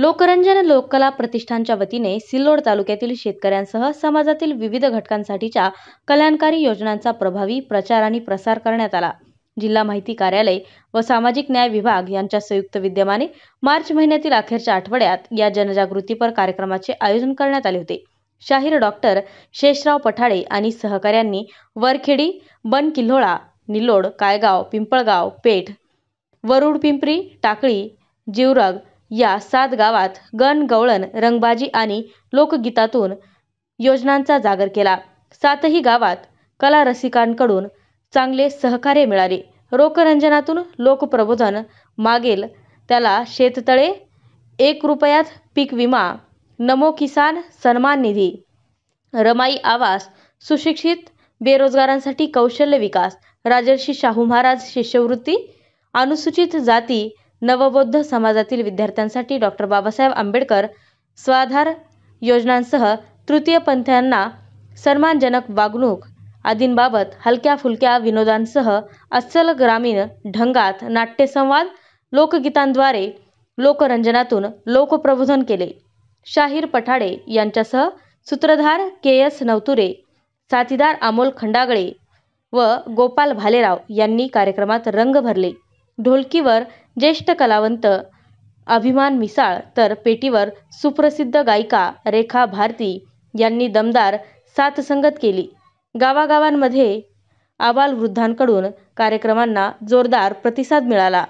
लोकरंजन लोककला प्रतिष्ठानच्या वतीने सिल्लोड तालुक्यातील शेतकऱ्यांसह समाजातील विविध घटकांसाठीच्या कल्याणकारी योजनांचा प्रभावी प्रचार आणि प्रसार करण्यात आला जिल्हा माहिती कार्यालय व सामाजिक न्याय विभाग यांच्या संयुक्त विद्यमाने मार्च महिन्यातील अखेरच्या आठवड्यात या जनजागृतीपर कार्यक्रमाचे आयोजन करण्यात आले होते शाहीर डॉक्टर शेषराव पठाळे आणि सहकाऱ्यांनी वरखेडी बन किल्होळा निल्लोड कायगाव पिंपळगाव पेठ वरुड पिंपरी टाकळी जिवरग या सात गावात गण रंगबाजी आणि लोकगीतातून योजनांचा जागर केला सातही गावात कला रसिकांकडून चांगले सहकार्य मिळाले रोकरंजनातून लोकप्रबोधन मागेल त्याला शेततळे एक रुपयात पीक विमा नमो किसान सन्मान निधी रमाई आवास सुशिक्षित बेरोजगारांसाठी कौशल्य विकास राजर्षी शाहू महाराज शिष्यवृत्ती अनुसूचित जाती नवबौद्ध समाजातील विद्यार्थ्यांसाठी डॉक्टर बाबासाहेब आंबेडकर स्वाधार योजनांसह पंथांना सन्मानजनक वागणूक आदींबाबत हलक्या फुलक्या विनोदांसह अस्सल ग्रामीण ढंगात नाट्यसंवाद लोकगीतांद्वारे लोकरंजनातून लोकप्रबोधन केले शाहीर पठाडे यांच्यासह सूत्रधार के एस नवतुरे साथीदार अमोल खंडागळे व गोपाल भालेराव यांनी कार्यक्रमात रंग भरले ढोलकीवर ज्येष्ठ कलावंत अभिमान मिसाळ तर पेटीवर सुप्रसिद्ध गायिका रेखा भारती यांनी दमदार साथसंगत केली गावागावांमध्ये आबालवृद्धांकडून कार्यक्रमांना जोरदार प्रतिसाद मिळाला